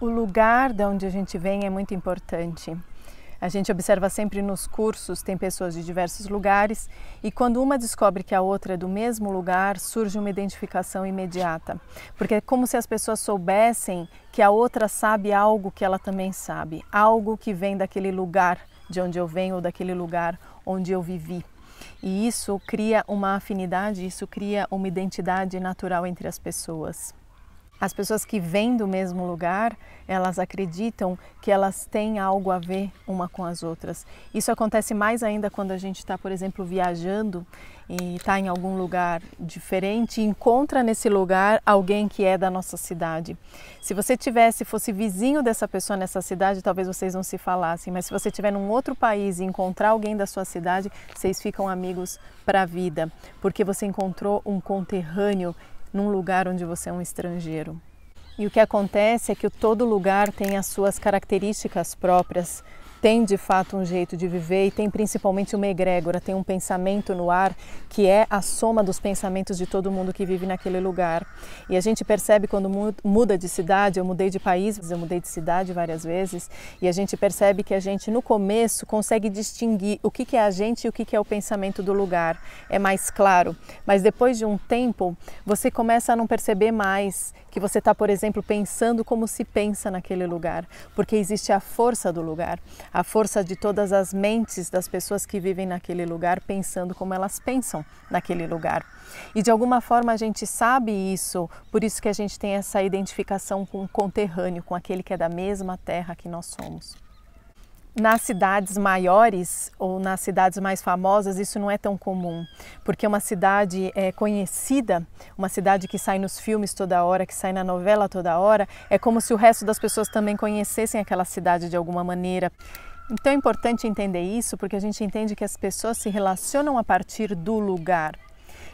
O lugar de onde a gente vem é muito importante. A gente observa sempre nos cursos, tem pessoas de diversos lugares, e quando uma descobre que a outra é do mesmo lugar, surge uma identificação imediata. Porque é como se as pessoas soubessem que a outra sabe algo que ela também sabe, algo que vem daquele lugar de onde eu venho ou daquele lugar onde eu vivi. E isso cria uma afinidade, isso cria uma identidade natural entre as pessoas. As pessoas que vêm do mesmo lugar, elas acreditam que elas têm algo a ver uma com as outras. Isso acontece mais ainda quando a gente está, por exemplo, viajando e está em algum lugar diferente e encontra nesse lugar alguém que é da nossa cidade. Se você tivesse, fosse vizinho dessa pessoa nessa cidade, talvez vocês não se falassem, mas se você estiver num outro país e encontrar alguém da sua cidade, vocês ficam amigos para a vida, porque você encontrou um conterrâneo num lugar onde você é um estrangeiro. E o que acontece é que todo lugar tem as suas características próprias tem de fato um jeito de viver e tem principalmente uma egrégora, tem um pensamento no ar que é a soma dos pensamentos de todo mundo que vive naquele lugar. E a gente percebe quando muda de cidade, eu mudei de país, eu mudei de cidade várias vezes, e a gente percebe que a gente no começo consegue distinguir o que é a gente e o que é o pensamento do lugar. É mais claro, mas depois de um tempo você começa a não perceber mais que você está, por exemplo, pensando como se pensa naquele lugar, porque existe a força do lugar, a força de todas as mentes das pessoas que vivem naquele lugar pensando como elas pensam naquele lugar. E de alguma forma a gente sabe isso, por isso que a gente tem essa identificação com o conterrâneo, com aquele que é da mesma terra que nós somos nas cidades maiores ou nas cidades mais famosas isso não é tão comum, porque uma cidade é, conhecida, uma cidade que sai nos filmes toda hora, que sai na novela toda hora, é como se o resto das pessoas também conhecessem aquela cidade de alguma maneira. Então é importante entender isso, porque a gente entende que as pessoas se relacionam a partir do lugar.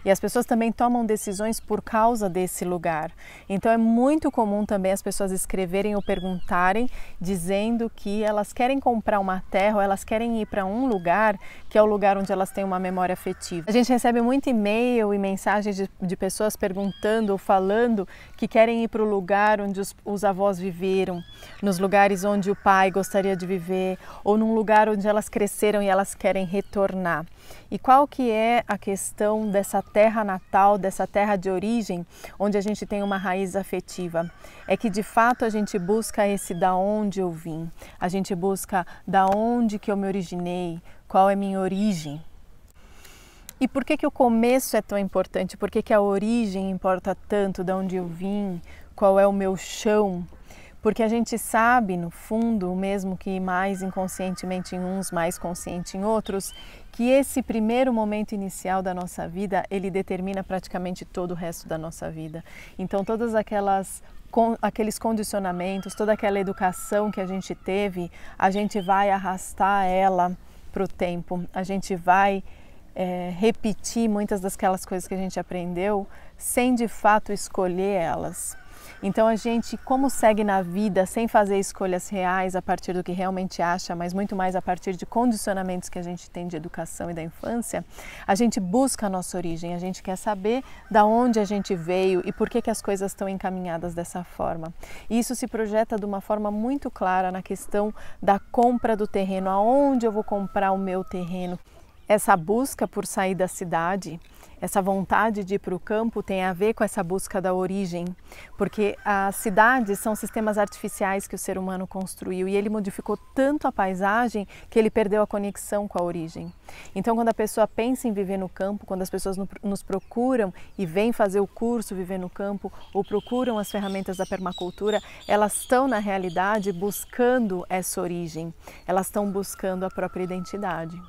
E as pessoas também tomam decisões por causa desse lugar. Então é muito comum também as pessoas escreverem ou perguntarem dizendo que elas querem comprar uma terra ou elas querem ir para um lugar que é o lugar onde elas têm uma memória afetiva. A gente recebe muito e-mail e mensagens de, de pessoas perguntando ou falando que querem ir para o lugar onde os, os avós viveram, nos lugares onde o pai gostaria de viver ou num lugar onde elas cresceram e elas querem retornar. E qual que é a questão dessa terra natal, dessa terra de origem, onde a gente tem uma raiz afetiva. É que de fato a gente busca esse da onde eu vim, a gente busca da onde que eu me originei, qual é minha origem. E por que, que o começo é tão importante? Por que, que a origem importa tanto? da onde eu vim? Qual é o meu chão? porque a gente sabe, no fundo, mesmo que mais inconscientemente em uns, mais consciente em outros, que esse primeiro momento inicial da nossa vida, ele determina praticamente todo o resto da nossa vida. Então todas aquelas com aqueles condicionamentos, toda aquela educação que a gente teve, a gente vai arrastar ela para o tempo. A gente vai é, repetir muitas das coisas que a gente aprendeu sem de fato escolher elas. Então a gente, como segue na vida sem fazer escolhas reais a partir do que realmente acha, mas muito mais a partir de condicionamentos que a gente tem de educação e da infância, a gente busca a nossa origem, a gente quer saber da onde a gente veio e por que, que as coisas estão encaminhadas dessa forma. E isso se projeta de uma forma muito clara na questão da compra do terreno, aonde eu vou comprar o meu terreno. Essa busca por sair da cidade, essa vontade de ir para o campo tem a ver com essa busca da origem, porque as cidades são sistemas artificiais que o ser humano construiu e ele modificou tanto a paisagem que ele perdeu a conexão com a origem. Então, quando a pessoa pensa em viver no campo, quando as pessoas nos procuram e vêm fazer o curso Viver no Campo ou procuram as ferramentas da permacultura, elas estão na realidade buscando essa origem, elas estão buscando a própria identidade.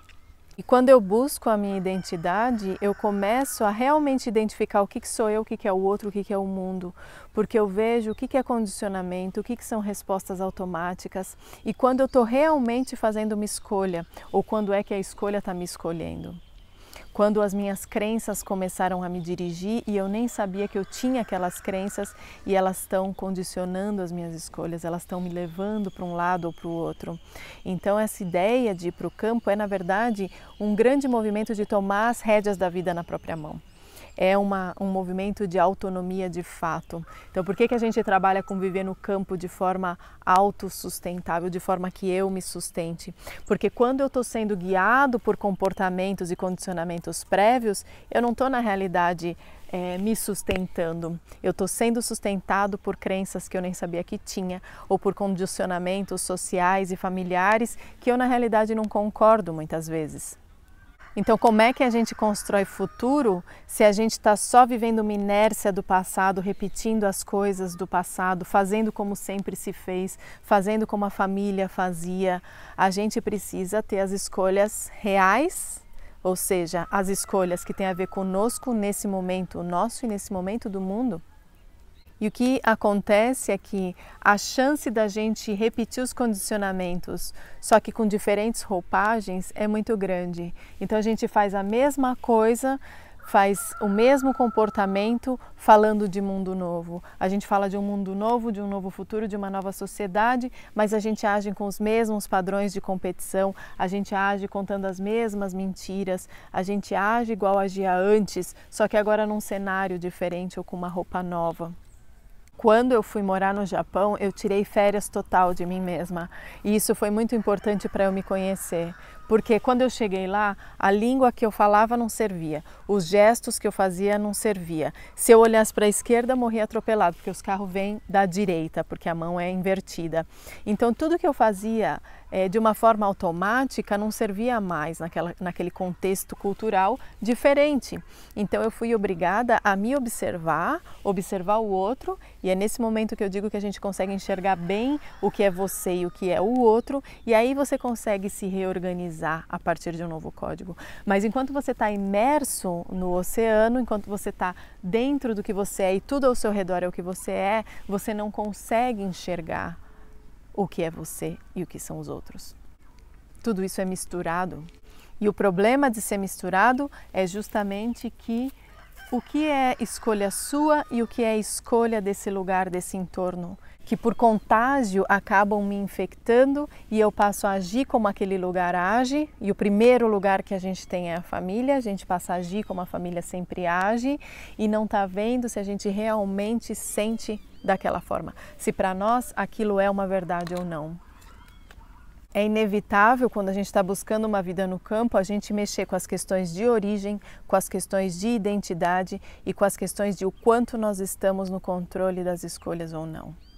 E quando eu busco a minha identidade, eu começo a realmente identificar o que, que sou eu, o que, que é o outro, o que, que é o mundo, porque eu vejo o que, que é condicionamento, o que, que são respostas automáticas e quando eu estou realmente fazendo uma escolha ou quando é que a escolha está me escolhendo quando as minhas crenças começaram a me dirigir e eu nem sabia que eu tinha aquelas crenças e elas estão condicionando as minhas escolhas, elas estão me levando para um lado ou para o outro. Então, essa ideia de ir para o campo é, na verdade, um grande movimento de tomar as rédeas da vida na própria mão é uma, um movimento de autonomia de fato. Então, por que, que a gente trabalha com viver no campo de forma autossustentável, de forma que eu me sustente? Porque quando eu estou sendo guiado por comportamentos e condicionamentos prévios, eu não estou na realidade é, me sustentando. Eu estou sendo sustentado por crenças que eu nem sabia que tinha, ou por condicionamentos sociais e familiares que eu na realidade não concordo muitas vezes. Então, como é que a gente constrói futuro se a gente está só vivendo uma inércia do passado, repetindo as coisas do passado, fazendo como sempre se fez, fazendo como a família fazia? A gente precisa ter as escolhas reais, ou seja, as escolhas que têm a ver conosco nesse momento nosso e nesse momento do mundo, e o que acontece é que a chance da gente repetir os condicionamentos, só que com diferentes roupagens, é muito grande. Então a gente faz a mesma coisa, faz o mesmo comportamento falando de mundo novo. A gente fala de um mundo novo, de um novo futuro, de uma nova sociedade, mas a gente age com os mesmos padrões de competição, a gente age contando as mesmas mentiras, a gente age igual agia antes, só que agora num cenário diferente ou com uma roupa nova. Quando eu fui morar no Japão, eu tirei férias total de mim mesma. E isso foi muito importante para eu me conhecer, porque quando eu cheguei lá, a língua que eu falava não servia, os gestos que eu fazia não servia. Se eu olhasse para a esquerda, morria atropelado, porque os carros vêm da direita, porque a mão é invertida. Então tudo que eu fazia é, de uma forma automática não servia mais naquela, naquele contexto cultural diferente. Então eu fui obrigada a me observar, observar o outro, e é nesse momento que eu digo que a gente consegue enxergar bem o que é você e o que é o outro, e aí você consegue se reorganizar realizar a partir de um novo código. Mas enquanto você está imerso no oceano, enquanto você está dentro do que você é e tudo ao seu redor é o que você é, você não consegue enxergar o que é você e o que são os outros. Tudo isso é misturado. E o problema de ser misturado é justamente que o que é escolha sua e o que é escolha desse lugar, desse entorno, que por contágio acabam me infectando e eu passo a agir como aquele lugar age. E o primeiro lugar que a gente tem é a família, a gente passa a agir como a família sempre age e não está vendo se a gente realmente sente daquela forma, se para nós aquilo é uma verdade ou não. É inevitável, quando a gente está buscando uma vida no campo, a gente mexer com as questões de origem, com as questões de identidade e com as questões de o quanto nós estamos no controle das escolhas ou não.